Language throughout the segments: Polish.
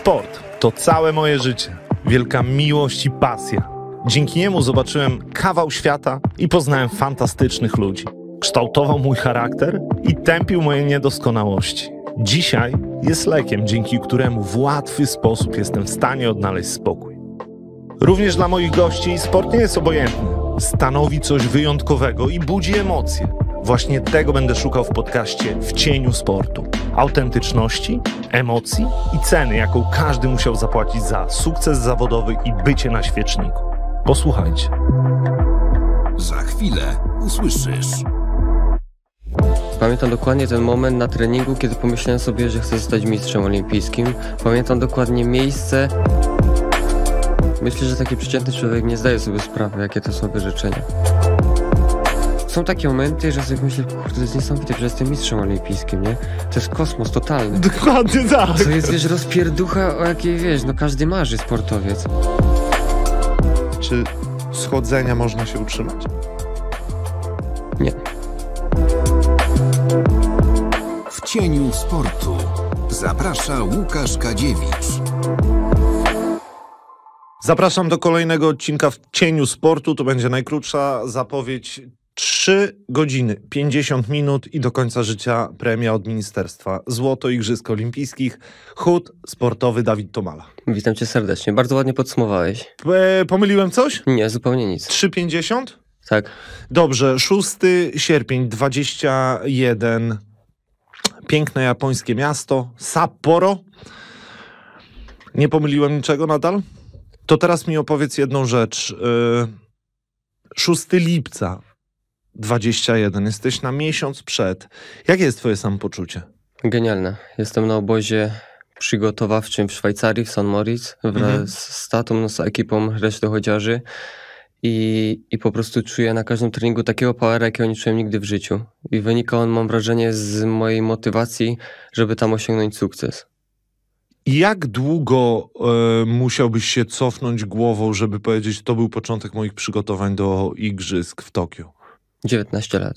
Sport to całe moje życie, wielka miłość i pasja. Dzięki niemu zobaczyłem kawał świata i poznałem fantastycznych ludzi. Kształtował mój charakter i tępił moje niedoskonałości. Dzisiaj jest lekiem, dzięki któremu w łatwy sposób jestem w stanie odnaleźć spokój. Również dla moich gości sport nie jest obojętny. Stanowi coś wyjątkowego i budzi emocje. Właśnie tego będę szukał w podcaście W cieniu sportu. Autentyczności, emocji i ceny, jaką każdy musiał zapłacić za sukces zawodowy i bycie na świeczniku. Posłuchajcie. Za chwilę usłyszysz. Pamiętam dokładnie ten moment na treningu, kiedy pomyślałem sobie, że chcę zostać mistrzem olimpijskim. Pamiętam dokładnie miejsce. Myślę, że taki przeciętny człowiek nie zdaje sobie sprawy, jakie to są wyrzeczenia są takie momenty, że sobie myślę, kurde, to jest niesamowite, że jestem mistrzem olimpijskim, nie? To jest kosmos totalny. Dokładnie tak. To jest, wiesz, rozpierducha, o jakiej, wiesz, no każdy marzy sportowiec. Czy schodzenia można się utrzymać? Nie. W cieniu sportu zaprasza Łukasz Kadziewicz. Zapraszam do kolejnego odcinka w cieniu sportu. To będzie najkrótsza zapowiedź 3 godziny 50 minut i do końca życia premia od ministerstwa. Złoto Igrzysk Olimpijskich, chód sportowy Dawid Tomala. Witam cię serdecznie. Bardzo ładnie podsumowałeś. E, pomyliłem coś? Nie, zupełnie nic. 3,50? Tak. Dobrze, 6 sierpień 21. Piękne japońskie miasto Sapporo. Nie pomyliłem niczego nadal? To teraz mi opowiedz jedną rzecz. 6 e, lipca 21, jesteś na miesiąc przed. Jakie jest twoje samopoczucie? Genialne. Jestem na obozie przygotowawczym w Szwajcarii, w San Moritz, wraz mhm. z tatą, no, z ekipą resztochodziarzy i, i po prostu czuję na każdym treningu takiego powera, jakiego nie czułem nigdy w życiu. I wynika on, mam wrażenie, z mojej motywacji, żeby tam osiągnąć sukces. Jak długo y, musiałbyś się cofnąć głową, żeby powiedzieć, to był początek moich przygotowań do igrzysk w Tokio? 19 lat.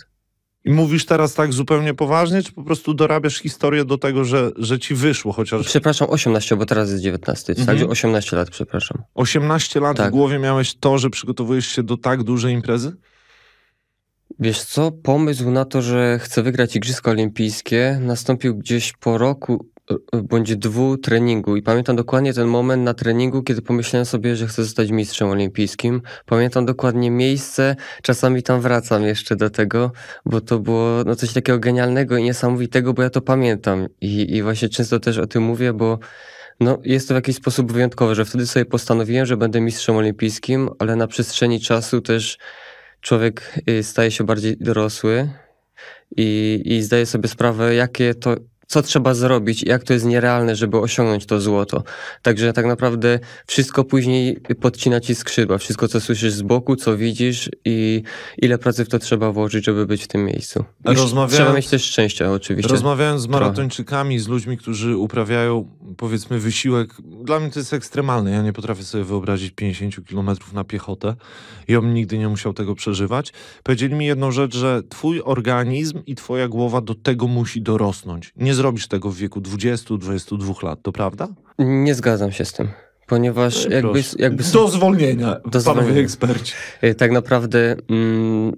I mówisz teraz tak zupełnie poważnie, czy po prostu dorabiasz historię do tego, że, że ci wyszło chociaż? Przepraszam, 18, bo teraz jest 19, tak, mhm. tak? 18 lat, przepraszam. 18 lat tak. w głowie miałeś to, że przygotowujesz się do tak dużej imprezy? Wiesz co, pomysł na to, że chcę wygrać Igrzyska Olimpijskie nastąpił gdzieś po roku Y, y, bądź dwu treningu i pamiętam dokładnie ten moment na treningu, kiedy pomyślałem sobie, że chcę zostać mistrzem olimpijskim. Pamiętam dokładnie miejsce, czasami tam wracam jeszcze do tego, bo to było no, coś takiego genialnego i niesamowitego, bo ja to pamiętam i, i właśnie często też o tym mówię, bo no, jest to w jakiś sposób wyjątkowe, że wtedy sobie postanowiłem, że będę mistrzem olimpijskim, ale na przestrzeni czasu też człowiek y, staje się bardziej dorosły, i, i zdaje sobie sprawę, jakie to co trzeba zrobić, jak to jest nierealne, żeby osiągnąć to złoto. Także tak naprawdę wszystko później podcina ci skrzydła, wszystko co słyszysz z boku, co widzisz i ile pracy w to trzeba włożyć, żeby być w tym miejscu. Trzeba mieć też szczęścia oczywiście. Rozmawiając z maratończykami, z ludźmi, którzy uprawiają powiedzmy wysiłek, dla mnie to jest ekstremalne, ja nie potrafię sobie wyobrazić 50 kilometrów na piechotę i on nigdy nie musiał tego przeżywać. Powiedzieli mi jedną rzecz, że twój organizm i twoja głowa do tego musi dorosnąć. Nie zrobisz tego w wieku 20-22 lat, to prawda? Nie zgadzam się z tym. Ponieważ e, jakby, jakby... Do zwolnienia, do panowie zwolnienia. eksperci. E, tak naprawdę... Mm,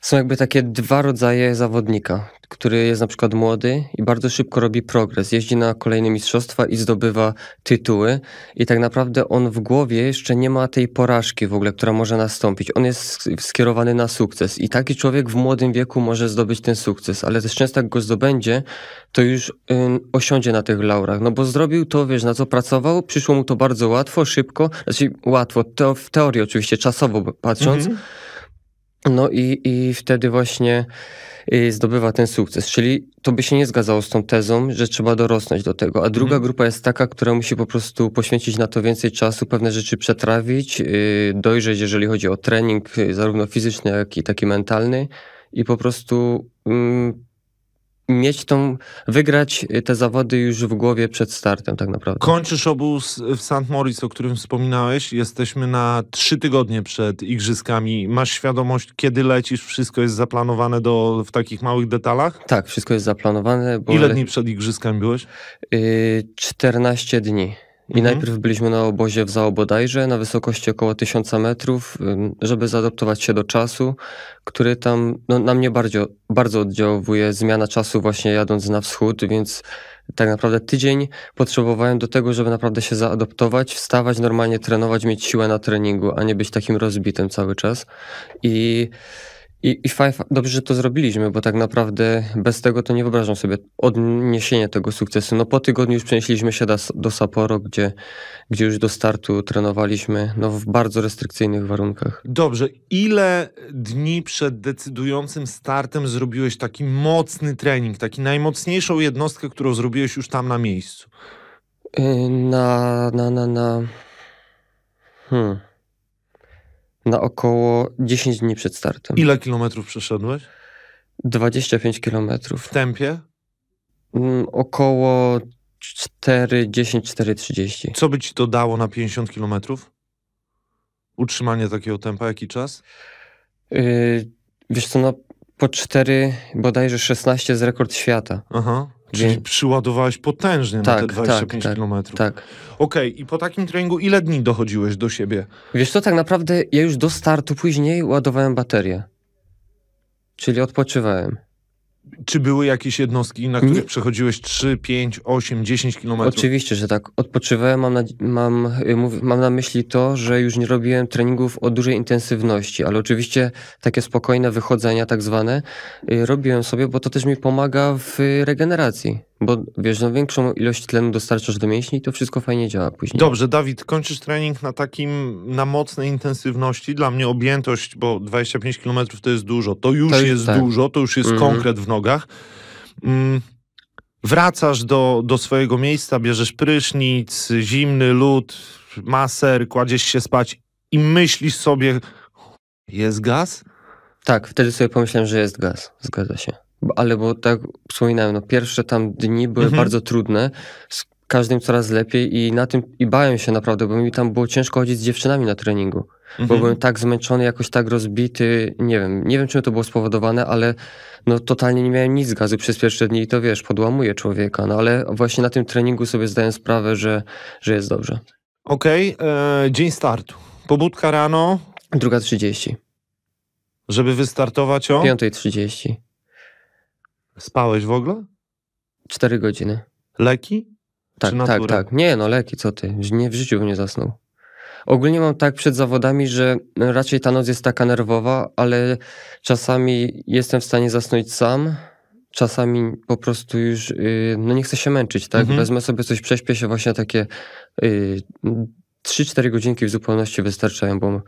są jakby takie dwa rodzaje zawodnika, który jest na przykład młody i bardzo szybko robi progres, jeździ na kolejne mistrzostwa i zdobywa tytuły i tak naprawdę on w głowie jeszcze nie ma tej porażki w ogóle, która może nastąpić. On jest skierowany na sukces i taki człowiek w młodym wieku może zdobyć ten sukces, ale też często jak go zdobędzie, to już osiądzie na tych laurach, no bo zrobił to, wiesz, na co pracował, przyszło mu to bardzo łatwo, szybko, znaczy łatwo, to w teorii oczywiście, czasowo patrząc, mm -hmm no i, i wtedy właśnie y, zdobywa ten sukces. Czyli to by się nie zgadzało z tą tezą, że trzeba dorosnąć do tego. A druga mhm. grupa jest taka, która musi po prostu poświęcić na to więcej czasu, pewne rzeczy przetrawić, y, dojrzeć, jeżeli chodzi o trening, y, zarówno fizyczny, jak i taki mentalny, i po prostu mm, mieć tą, wygrać y, te zawody już w głowie przed startem tak naprawdę. Kończysz obóz w St. Moritz, o którym wspominałeś. Jesteśmy na trzy tygodnie przed igrzyskami. Masz świadomość, kiedy lecisz? Wszystko jest zaplanowane do, w takich małych detalach? Tak, wszystko jest zaplanowane. Ile dni przed igrzyskami byłeś? Yy, 14 dni. I mhm. najpierw byliśmy na obozie w Zaobodajrze, na wysokości około 1000 metrów, żeby zaadoptować się do czasu, który tam no, na mnie bardzo, bardzo oddziałuje zmiana czasu właśnie jadąc na wschód, więc tak naprawdę tydzień potrzebowałem do tego, żeby naprawdę się zaadoptować, wstawać, normalnie trenować, mieć siłę na treningu, a nie być takim rozbitym cały czas. I i, i fajnie, dobrze, że to zrobiliśmy, bo tak naprawdę bez tego to nie wyobrażam sobie odniesienia tego sukcesu. No po tygodniu już przenieśliśmy się do, do Sapporo, gdzie, gdzie już do startu trenowaliśmy no, w bardzo restrykcyjnych warunkach. Dobrze, ile dni przed decydującym startem zrobiłeś taki mocny trening, taki najmocniejszą jednostkę, którą zrobiłeś już tam na miejscu? Yy, na, na, na, na... Hmm na około 10 dni przed startem. Ile kilometrów przeszedłeś? 25 kilometrów. W tempie? Mm, około 4, 10, 4, 30. Co by ci to dało na 50 kilometrów? Utrzymanie takiego tempa, jaki czas? Yy, wiesz co, no, po 4, bodajże 16 z rekord świata. Aha. Czyli przyładowałeś potężnie tak, na te 25 tak, km. Tak. tak. tak. tak. Okej, okay. i po takim treningu ile dni dochodziłeś do siebie? Wiesz co, tak naprawdę ja już do startu później ładowałem baterię. Czyli odpoczywałem. Czy były jakieś jednostki, na których Nie. przechodziłeś 3, 5, 8, 10 kilometrów? Oczywiście, że tak. Odpoczywałem, mam na, mam, mów, mam na myśli to, że już nie robiłem treningów o dużej intensywności, ale oczywiście takie spokojne wychodzenia tak zwane y, robiłem sobie, bo to też mi pomaga w y, regeneracji. Bo wiesz, no większą ilość tlenu dostarczasz do mięśni i to wszystko fajnie działa później. Dobrze, Dawid, kończysz trening na takim, na mocnej intensywności. Dla mnie objętość, bo 25 km to jest dużo. To już, jest tak. dużo, to już jest mm konkret w nogach. Mm. Wracasz do, do swojego miejsca, bierzesz prysznic, zimny lód, maser, kładziesz się spać i myślisz sobie, jest gaz? Tak, wtedy sobie pomyślałem, że jest gaz. Zgadza się ale bo tak wspominałem, no pierwsze tam dni były mhm. bardzo trudne, z każdym coraz lepiej i na tym i bałem się naprawdę, bo mi tam było ciężko chodzić z dziewczynami na treningu, mhm. bo byłem tak zmęczony, jakoś tak rozbity, nie wiem, nie wiem czym to było spowodowane, ale no totalnie nie miałem nic z gazu przez pierwsze dni i to wiesz, podłamuje człowieka, no ale właśnie na tym treningu sobie zdaję sprawę, że, że jest dobrze. Okej, okay, e, dzień startu. Pobudka rano. Druga 30. Żeby wystartować o? 5.30. Spałeś w ogóle? Cztery godziny. Leki? Tak, tak, tak. Nie, no leki, co ty? Nie, w życiu bym nie zasnął. Ogólnie mam tak przed zawodami, że raczej ta noc jest taka nerwowa, ale czasami jestem w stanie zasnąć sam, czasami po prostu już, y, no nie chcę się męczyć, tak? Mhm. Wezmę sobie coś, prześpię się właśnie takie y, 3-4 godzinki w zupełności wystarczają, bo,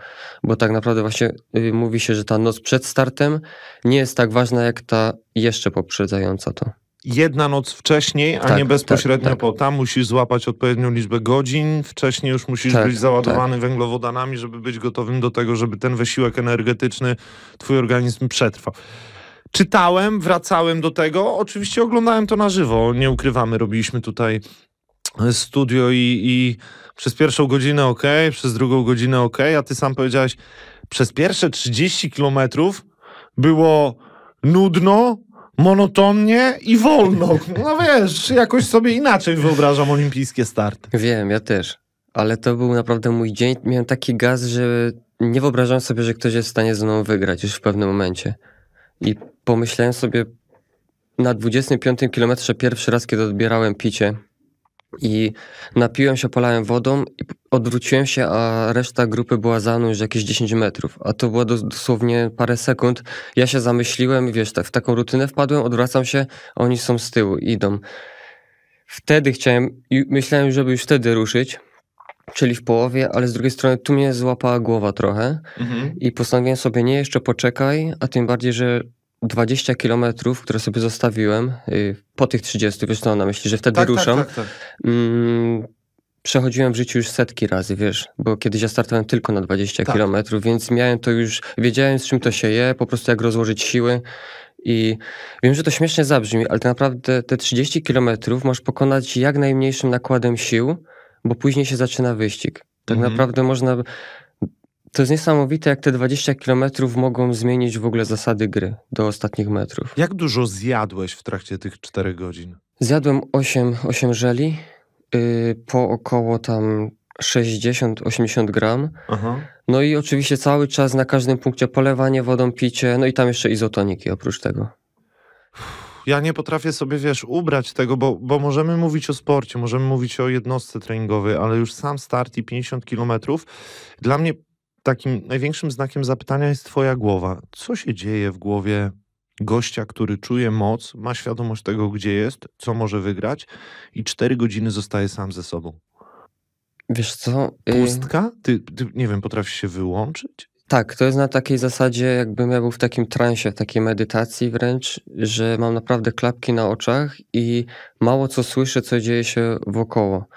bo tak naprawdę właśnie y, mówi się, że ta noc przed startem nie jest tak ważna jak ta jeszcze poprzedzająca to. Jedna noc wcześniej, a tak, nie tak, bezpośrednio tak, tak. po. Tam musisz złapać odpowiednią liczbę godzin, wcześniej już musisz tak, być załadowany tak. węglowodanami, żeby być gotowym do tego, żeby ten wysiłek energetyczny twój organizm przetrwał. Czytałem, wracałem do tego. Oczywiście oglądałem to na żywo, nie ukrywamy, robiliśmy tutaj studio i, i przez pierwszą godzinę ok, przez drugą godzinę ok, a ty sam powiedziałeś, przez pierwsze 30 kilometrów było nudno, monotonnie i wolno. No wiesz, jakoś sobie inaczej wyobrażam olimpijskie starty. Wiem, ja też. Ale to był naprawdę mój dzień. Miałem taki gaz, że nie wyobrażałem sobie, że ktoś jest w stanie ze mną wygrać już w pewnym momencie. I pomyślałem sobie na 25 kilometrze pierwszy raz, kiedy odbierałem picie, i napiłem się, polałem wodą, odwróciłem się, a reszta grupy była za mną już jakieś 10 metrów, a to było dosłownie parę sekund. Ja się zamyśliłem, wiesz, tak w taką rutynę wpadłem, odwracam się, a oni są z tyłu, idą. Wtedy chciałem, myślałem, żeby już wtedy ruszyć, czyli w połowie, ale z drugiej strony tu mnie złapała głowa trochę mhm. i postanowiłem sobie, nie, jeszcze poczekaj, a tym bardziej, że 20 kilometrów, które sobie zostawiłem, y, po tych 30, wiesz co, na myśli, że wtedy tak, tak, ruszam. Tak, tak, mm, przechodziłem w życiu już setki razy, wiesz, bo kiedyś ja startowałem tylko na 20 tak. kilometrów, więc miałem to już, wiedziałem z czym to się je, po prostu jak rozłożyć siły. I wiem, że to śmiesznie zabrzmi, ale tak naprawdę te 30 kilometrów masz pokonać jak najmniejszym nakładem sił, bo później się zaczyna wyścig. Tak mhm. naprawdę można to jest niesamowite, jak te 20 kilometrów mogą zmienić w ogóle zasady gry do ostatnich metrów. Jak dużo zjadłeś w trakcie tych 4 godzin? Zjadłem 8, 8 żeli yy, po około tam 60-80 gram. Aha. No i oczywiście cały czas na każdym punkcie polewanie wodą, picie, no i tam jeszcze izotoniki oprócz tego. Ja nie potrafię sobie, wiesz, ubrać tego, bo, bo możemy mówić o sporcie, możemy mówić o jednostce treningowej, ale już sam start i 50 kilometrów dla mnie takim największym znakiem zapytania jest Twoja głowa. Co się dzieje w głowie gościa, który czuje moc, ma świadomość tego, gdzie jest, co może wygrać i cztery godziny zostaje sam ze sobą? Wiesz co? Y, Pustka? Ty, ty nie wiem, potrafisz się wyłączyć? Tak, to jest na takiej zasadzie, jakbym ja był w takim transie, takiej medytacji wręcz, że mam naprawdę klapki na oczach i mało co słyszę, co dzieje się wokoło.